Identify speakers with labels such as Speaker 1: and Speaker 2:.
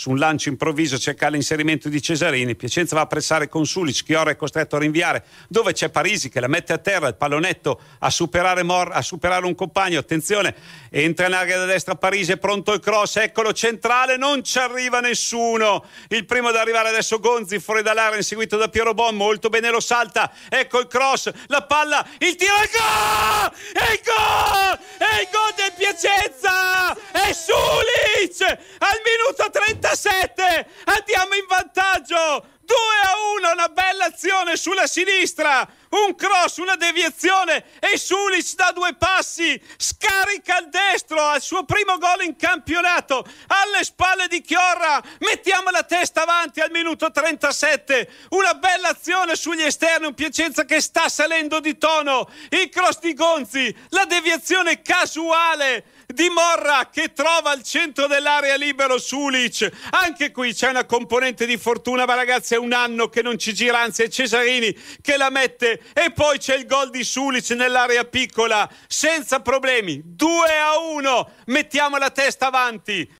Speaker 1: su un lancio improvviso cerca l'inserimento di Cesarini, Piacenza va a pressare con Sulic, Chiora è costretto a rinviare, dove c'è Parisi che la mette a terra, il pallonetto a superare, Mor, a superare un compagno, attenzione, entra in area da destra Parisi, è pronto il cross, eccolo centrale, non ci arriva nessuno, il primo ad arrivare adesso Gonzi, fuori dall'area inseguito da Piero Bon, molto bene lo salta, ecco il cross, la palla, il tiro, il gol! E il gol! E il gol del Piacenza! vince al minuto 37. Andiamo in vantaggio. 2 a 1, una bella azione sulla sinistra, un cross, una deviazione e Sulic da due passi scarica il destro al suo primo gol in campionato alle spalle di Chiorra. Mettiamo la testa avanti al minuto 37, una bella azione sugli esterni, un Piacenza che sta salendo di tono, il cross di Gonzi, la deviazione casuale di Morra che trova al centro dell'area libero Sulic. Anche qui c'è una componente di fortuna, ma ragazzi è un anno che non ci gira, anzi è Cesarini che la mette. E poi c'è il gol di Sulic nell'area piccola, senza problemi. 2 a 1, mettiamo la testa avanti.